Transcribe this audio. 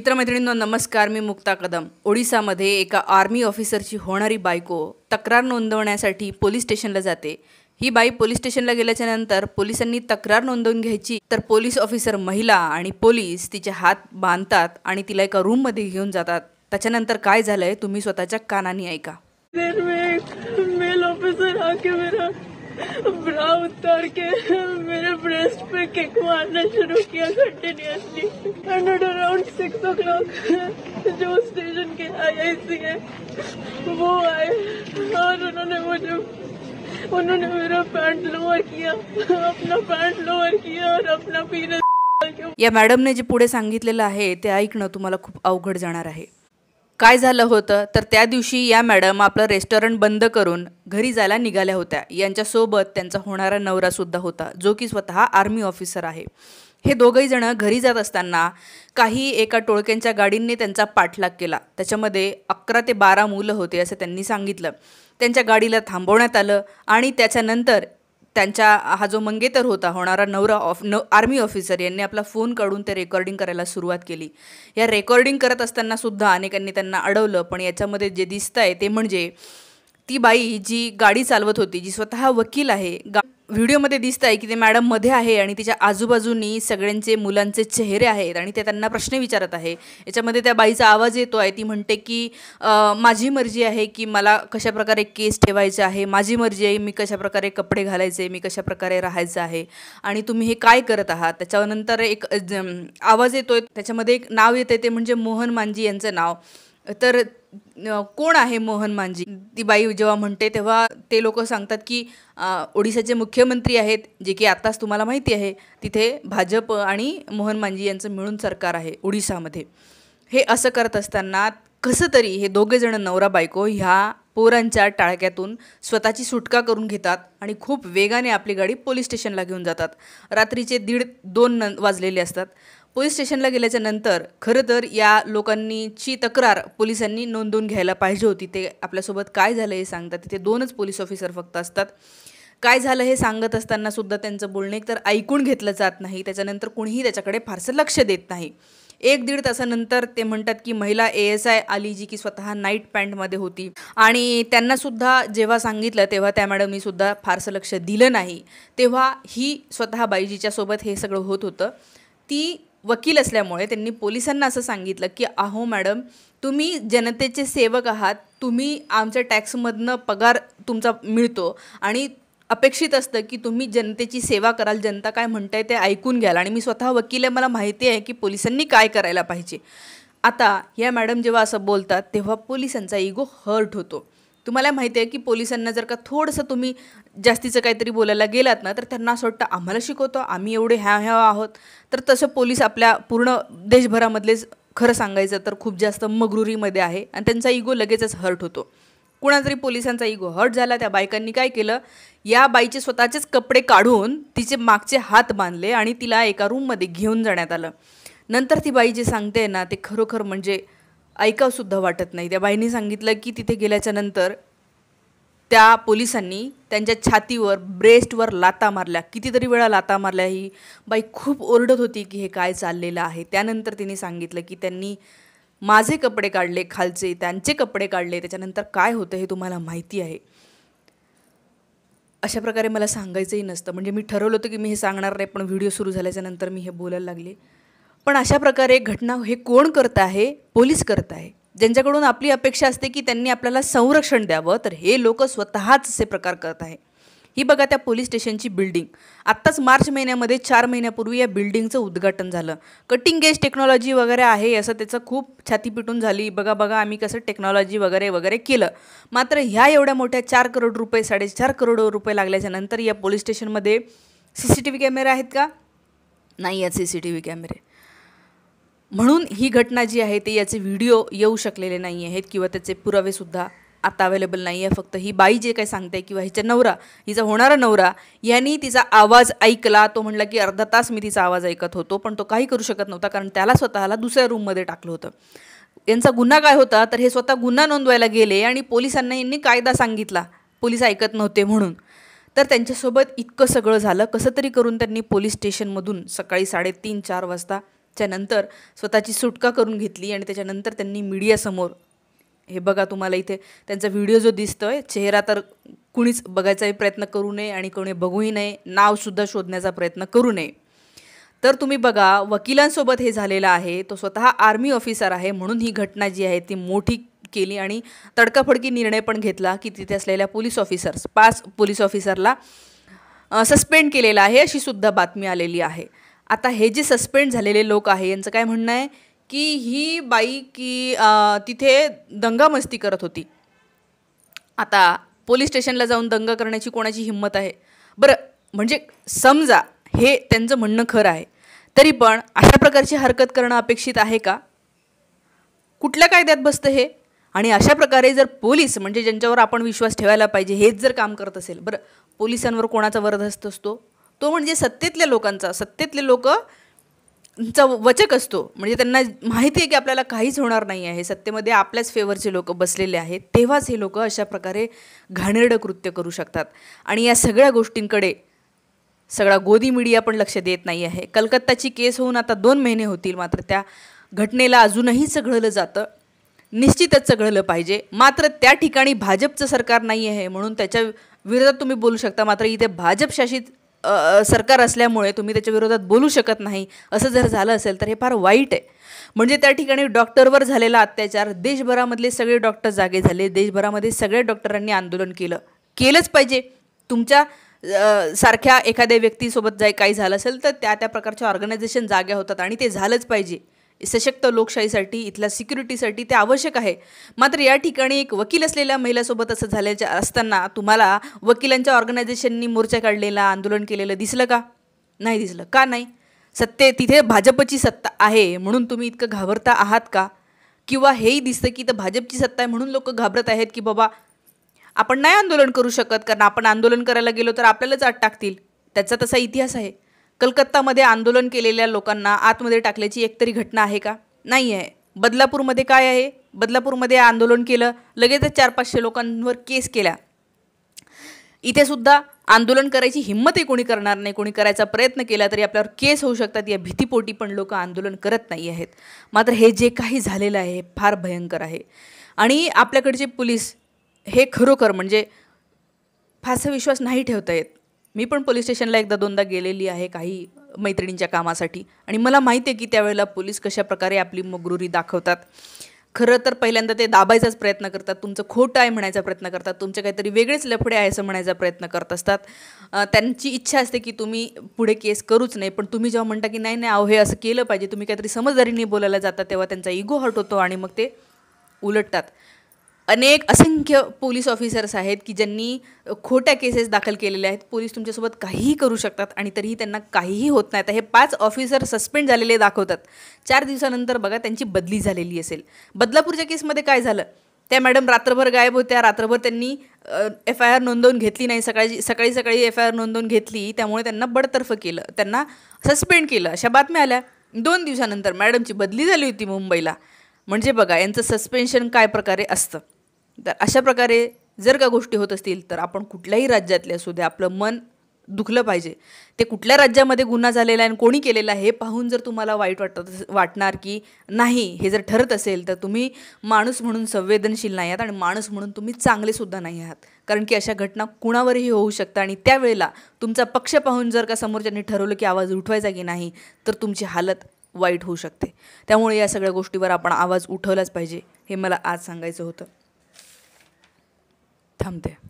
मित्रमैत्रिणींनो नमस्कार मी मुक्ता कदम ओडिसामध्ये एका आर्मी ऑफिसरची होणारी बायको तक्रार नोंदवण्यासाठी पोलीस स्टेशनला जाते ही बाई पोलीस स्टेशनला गेल्याच्या नंतर पोलिसांनी तक्रार नोंदवून घ्यायची तर पोलीस ऑफिसर महिला आणि पोलीस तिचे हात बांधतात आणि तिला एका रूम मध्ये घेऊन जातात त्याच्यानंतर काय झालंय तुम्ही स्वतःच्या कानाने ऐका ब्रा उतार के मेरे ब्रेस्ट पे केक मारना शुरू किया continuously and around six o'clock जो स्टेशन के सी है वो आए और उन्होंने मुझे उन्होंने मेरा पैंट लोअर किया अपना पैंट लोअर किया और अपना पीने या मॅडमने जे पुढे सांगितलेलं आहे ते ऐकणं तुम्हाला खूप अवघड जाणार आहे काय झालं होतं तर त्या दिवशी या मॅडम आपलं रेस्टॉरंट बंद करून घरी जायला निघाल्या होत्या यांच्यासोबत त्यांचा होणारा नवरासुद्धा होता जो की स्वतः आर्मी ऑफिसर आहे हे दोघही जणं घरी जात असताना काही एका टोळक्यांच्या गाडींनी त्यांचा पाठलाग केला त्याच्यामध्ये अकरा ते बारा मुलं होते असं त्यांनी सांगितलं त्यांच्या गाडीला थांबवण्यात आलं आणि त्याच्यानंतर त्यांच्या हा जो मंगेतर होता होणारा नवरा ऑफ न आर्मी ऑफिसर यांनी आपला फोन काढून ते रेकॉर्डिंग करायला सुरुवात केली या रेकॉर्डिंग करत असताना सुद्धा अनेकांनी त्यांना अडवलं पण याच्यामध्ये जे दिसत आहे ते म्हणजे ती बाई जी गाडी चालवत होती जी स्वतः वकील आहे व्हिडिओमध्ये दिसत आहे की ते मॅडम मध्ये आहे आणि तिच्या आजूबाजूनी सगळ्यांचे मुलांचे चेहरे आहेत आणि ते त्यांना प्रश्न विचारत आहे याच्यामध्ये त्या बाईचा आवाज येतो आहे ती म्हणते की माझी मर्जी आहे की मला कशाप्रकारे केस ठेवायचे आहे माझी मर्जी आहे मी कशाप्रकारे कपडे घालायचे मी कशाप्रकारे राहायचं आहे आणि तुम्ही हे काय करत आहात त्याच्यानंतर एक आवाज येतो आहे त्याच्यामध्ये एक नाव येतं ते म्हणजे मोहन मांजी यांचं नाव तर कोण आहे मोहन मांजी ती बाई जेव्हा म्हणते तेव्हा ते लोक सांगतात की ओडिशाचे मुख्यमंत्री आहेत जे की आत्ताच तुम्हाला माहिती आहे तिथे भाजप आणि मोहन मांजी यांचं मिळून सरकार आहे ओडिशामध्ये हे असं करत असताना कसं तरी हे जण नवरा बायको ह्या पोरांच्या टाळक्यातून स्वतःची सुटका करून घेतात आणि खूप वेगाने आपली गाडी पोलीस स्टेशनला घेऊन जातात रात्रीचे दीड दोन न वाजलेले असतात पोलीस स्टेशनला गेल्याच्या नंतर खरं तर या लोकांनीची तक्रार पोलिसांनी नोंदवून घ्यायला पाहिजे होती ते आपल्यासोबत काय झालं हे सांगतात तिथे दोनच पोलीस ऑफिसर फक्त असतात काय झालं हे सांगत असताना सुद्धा त्यांचं बोलणे तर ऐकून घेतलं जात नाही त्याच्यानंतर कुणीही त्याच्याकडे फारसं लक्ष देत नाही एक दीड तासानंतर ते म्हणतात की महिला ए एस आय आली जी की स्वतः नाईट पॅन्टमध्ये होती आणि त्यांनासुद्धा जेव्हा सांगितलं तेव्हा त्या मॅडमनी सुद्धा फारसं लक्ष दिलं नाही तेव्हा ही स्वतः बाईजीच्या सोबत हे सगळं होत होतं ती वकील असल्यामुळे त्यांनी पोलिसांना असं सांगितलं की अहो मॅडम तुम्ही जनतेचे सेवक आहात तुम्ही आमच्या टॅक्समधनं पगार तुमचा मिळतो आणि अपेक्षित असतं की तुम्ही जनतेची सेवा कराल जनता काय म्हणताय ते ऐकून घ्याल आणि मी स्वतः वकील आहे मला माहिती आहे की पोलिसांनी काय करायला पाहिजे आता या मॅडम जेव्हा असं बोलतात तेव्हा पोलिसांचा इगो हर्ट होतो तुम्हाला माहिती आहे की पोलिसांना जर का थोडंसं तुम्ही जास्तीचं काहीतरी बोलायला गेलात ना तर त्यांना असं वाटतं आम्हाला शिकवतो आम्ही एवढे ह्या ह्या आहोत तर तसं पोलीस आपल्या पूर्ण देशभरामधलेच खरं सांगायचं तर खूप जास्त मगरुरीमध्ये आहे आणि त्यांचा इगो लगेचच हर्ट होतो कुणा तरी पोलिसांचा इगो हर्ट झाला त्या बायकांनी काय केलं या बाईचे स्वतःचेच कपडे काढून तिचे मागचे हात बांधले आणि तिला एका रूममध्ये घेऊन जाण्यात आलं नंतर ती बाई जे सांगते ना ते खरोखर म्हणजे ऐकावंसुद्धा वाटत नाही त्या बाईंनी सांगितलं की तिथे गेल्याच्या नंतर त्या पोलिसांनी त्यांच्या छातीवर ब्रेस्टवर लाता मारल्या कितीतरी वेळा लाता मारल्या ही बाई खूप ओरडत होती की हे काय चाललेलं आहे त्यानंतर तिने सांगितलं की त्यांनी माझे कपडे काढले खालचे त्यांचे कपडे काढले त्याच्यानंतर काय होतं हे तुम्हाला माहिती आहे अशा प्रकारे मला सांगायचंही नसतं म्हणजे मी ठरवलं होतं की मी हे सांगणार नाही पण व्हिडिओ सुरू झाल्याच्यानंतर मी हे बोलायला लागले पण अशा प्रकारे घटना हे कोण करत आहे पोलीस करत आहे ज्यांच्याकडून आपली अपेक्षा असते की त्यांनी आपल्याला संरक्षण द्यावं तर हे लोक स्वतःच असे प्रकार करत आहे ही बघा त्या पोलीस स्टेशनची बिल्डिंग आत्ताच मार्च महिन्यामध्ये चार महिन्यापूर्वी या बिल्डिंगचं उद्घाटन झालं कटिंग गेज टेक्नॉलॉजी वगैरे आहे असं त्याचं खूप छाती पिटून झाली बघा बघा आम्ही कसं टेक्नॉलॉजी वगैरे वगैरे केलं मात्र ह्या एवढ्या मोठ्या चार करोड रुपये साडेचार करोड रुपये लागल्याच्या नंतर या पोलीस स्टेशनमध्ये सी सी टी व्ही कॅमेरे आहेत का नाही आहेत सी सी टी व्ही कॅमेरे म्हणून ही घटना जी आहे ते याचे व्हिडिओ येऊ शकलेले नाही आहेत किंवा त्याचे पुरावेसुद्धा आता अवेलेबल नाही आहे फक्त ही बाई जे काही सांगते किंवा हिचा नवरा हिचा होणारा नवरा यांनी तिचा आवाज ऐकला तो म्हणला की अर्धा तास मी तिचा आवाज ऐकत होतो पण तो काही करू शकत नव्हता कारण त्याला स्वतःला दुसऱ्या रूममध्ये टाकलं होतं यांचा गुन्हा काय होता तर हे स्वतः गुन्हा नोंदवायला गेले आणि पोलिसांना यांनी कायदा सांगितला पोलीस ऐकत नव्हते म्हणून तर त्यांच्यासोबत इतकं सगळं झालं कसं तरी करून त्यांनी पोलीस स्टेशनमधून सकाळी साडेतीन चार वाजता त्याच्यानंतर स्वतःची सुटका करून घेतली आणि त्याच्यानंतर त्यांनी मीडियासमोर हे बघा तुम्हाला इथे त्यांचा व्हिडिओ जो दिसतो आहे चेहरा तर कुणीच बघायचाही प्रयत्न करू नये आणि कोणी बघूही नये नावसुद्धा शोधण्याचा प्रयत्न करू नये तर तुम्ही बघा वकिलांसोबत हे झालेलं आहे तो स्वतः आर्मी ऑफिसर आहे म्हणून ही घटना जी आहे ती मोठी केली आणि तडकाफडकी निर्णय पण घेतला की तिथे असलेल्या पोलीस ऑफिसर्स पाच पोलीस ऑफिसरला सस्पेंड केलेला आहे अशी सुद्धा बातमी आलेली आहे आता हे जे सस्पेंड झालेले लोक आहे यांचं काय म्हणणं आहे की ही बाई की तिथे दंगामस्ती करत होती आता पोलीस स्टेशनला जाऊन दंगा करण्याची कोणाची हिंमत आहे बरं म्हणजे समजा हे त्यांचं म्हणणं खरं आहे तरी पण अशा प्रकारची हरकत करणं अपेक्षित आहे का कुठल्या कायद्यात बसतं हे आणि अशा प्रकारे जर पोलीस म्हणजे ज्यांच्यावर आपण विश्वास ठेवायला पाहिजे हेच जर काम करत असेल बरं पोलिसांवर कोणाचा वरदहस्त असतो तो म्हणजे सत्तेतल्या लोकांचा सत्तेतले लोक चा वचक असतो म्हणजे त्यांना माहिती आहे की आपल्याला काहीच होणार नाही आहे सत्तेमध्ये आपल्याच फेवरचे लोक बसलेले आहेत तेव्हाच हे लोक अशा प्रकारे घाणेरडं कृत्य करू शकतात आणि या सगळ्या गोष्टींकडे सगळा गोदी मीडिया पण लक्ष देत नाही आहे कलकत्ताची केस होऊन आता दोन महिने होतील मात्र त्या घटनेला अजूनही चघळलं जातं निश्चितच चघळलं पाहिजे मात्र त्या ठिकाणी भाजपचं सरकार नाही आहे म्हणून त्याच्या विरोधात तुम्ही बोलू शकता मात्र इथे भाजपशासित सरकार असल्यामुळे तुम्ही त्याच्या विरोधात बोलू शकत नाही असं जर झालं असेल तर हे फार वाईट आहे म्हणजे त्या ठिकाणी डॉक्टरवर झालेला अत्याचार देशभरामधले सगळे डॉक्टर जागे झाले देशभरामध्ये सगळ्या डॉक्टरांनी आंदोलन केलं केलंच पाहिजे तुमच्या सारख्या एखाद्या व्यक्तीसोबत जाय काही झालं असेल तर त्या त्या प्रकारच्या ऑर्गनायझेशन जाग्या होतात आणि ते झालंच पाहिजे सशक्त लोकशाहीसाठी इथल्या सिक्युरिटीसाठी ते आवश्यक आहे मात्र या ठिकाणी एक वकील असलेल्या महिलासोबत असं झाल्याच्या असताना तुम्हाला वकिलांच्या ऑर्गनायझेशननी मोर्चा काढलेला आंदोलन केलेलं दिसलं का नाही दिसलं का नाही सत्ते तिथे भाजपची सत्ता आहे म्हणून तुम्ही इतकं घाबरता आहात का किंवा हेही दिसतं की तर भाजपची सत्ता आहे म्हणून लोक घाबरत आहेत की बाबा आपण नाही आंदोलन करू शकत कारण आपण आंदोलन करायला गेलो तर आपल्यालाच आत टाकतील त्याचा तसा इतिहास आहे कलकत्तामध्ये आंदोलन केलेल्या लोकांना आतमध्ये टाकल्याची एकतरी घटना आहे का नाही आहे बदलापूरमध्ये काय आहे बदलापूरमध्ये आंदोलन केलं लगेचच चार पाचशे लोकांवर केस केल्या इथे सुद्धा आंदोलन करायची हिंमतही कोणी करणार नाही कोणी करायचा प्रयत्न केला तरी आपल्यावर केस होऊ शकतात या भीतीपोटी पण लोक आंदोलन करत नाही आहेत मात्र हे जे काही झालेलं आहे हे फार भयंकर आहे आणि आपल्याकडचे पोलीस हे खरोखर म्हणजे फारसा विश्वास नाही ठेवता येत मी पण पोलीस स्टेशनला एकदा दोनदा गेलेली आहे काही मैत्रिणींच्या कामासाठी आणि मला माहिती आहे की त्यावेळेला पोलीस कशा प्रकारे आपली मगरुरी दाखवतात खरं तर पहिल्यांदा ते दाबायचाच प्रयत्न करतात तुमचं खोटं आहे म्हणायचा प्रयत्न करतात तुमचे काहीतरी वेगळेच लफडे आहे असं म्हणायचा प्रयत्न करत असतात त्यांची इच्छा असते की तुम्ही पुढे केस करूच नाही पण तुम्ही जेव्हा म्हणता की नाही नाही अहो हे असं केलं पाहिजे तुम्ही काहीतरी समजदारीने बोलायला जाता तेव्हा त्यांचा इगो हर्ट होतो आणि मग ते उलटतात अनेक असंख्य पोलीस ऑफिसर्स आहेत की ज्यांनी खोट्या केसेस दाखल केलेल्या आहेत पोलीस तुमच्यासोबत काहीही करू शकतात आणि तरीही त्यांना काहीही होत नाही हे पाच ऑफिसर सस्पेंड झालेले दाखवतात चार दिवसानंतर बघा त्यांची बदली झालेली असेल बदलापूरच्या केसमध्ये काय झालं त्या मॅडम रात्रभर गायब होत्या रात्रभर त्यांनी एफ आय आर नोंदवून घेतली नाही सकाळी सकाळी सकाळी एफ आय आर नोंदवून घेतली त्यामुळे त्यांना बडतर्फ केलं त्यांना सस्पेंड केलं अशा बातम्या आल्या दोन दिवसानंतर मॅडमची बदली झाली होती मुंबईला म्हणजे बघा यांचं सस्पेन्शन काय प्रकारे असतं तर अशा प्रकारे जर का गोष्टी होत असतील तर आपण कुठल्याही राज्यातले असू दे आपलं मन दुखलं पाहिजे ते कुठल्या राज्यामध्ये गुन्हा झालेला आहे आणि कोणी केलेला हे पाहून जर तुम्हाला वाईट वाटत वाटणार की नाही हे जर ठरत असेल तर तुम्ही माणूस म्हणून संवेदनशील नाही आहात आणि माणूस म्हणून तुम्ही चांगलेसुद्धा नाही आहात कारण की अशा घटना कुणावरही होऊ शकतात आणि त्यावेळेला तुमचा पक्ष पाहून जर का समोरच्यांनी ठरवलं की आवाज उठवायचा की नाही तर तुमची हालत वाईट होऊ शकते त्यामुळे या सगळ्या गोष्टीवर आपण आवाज उठवलाच पाहिजे हे मला आज सांगायचं होतं थांबते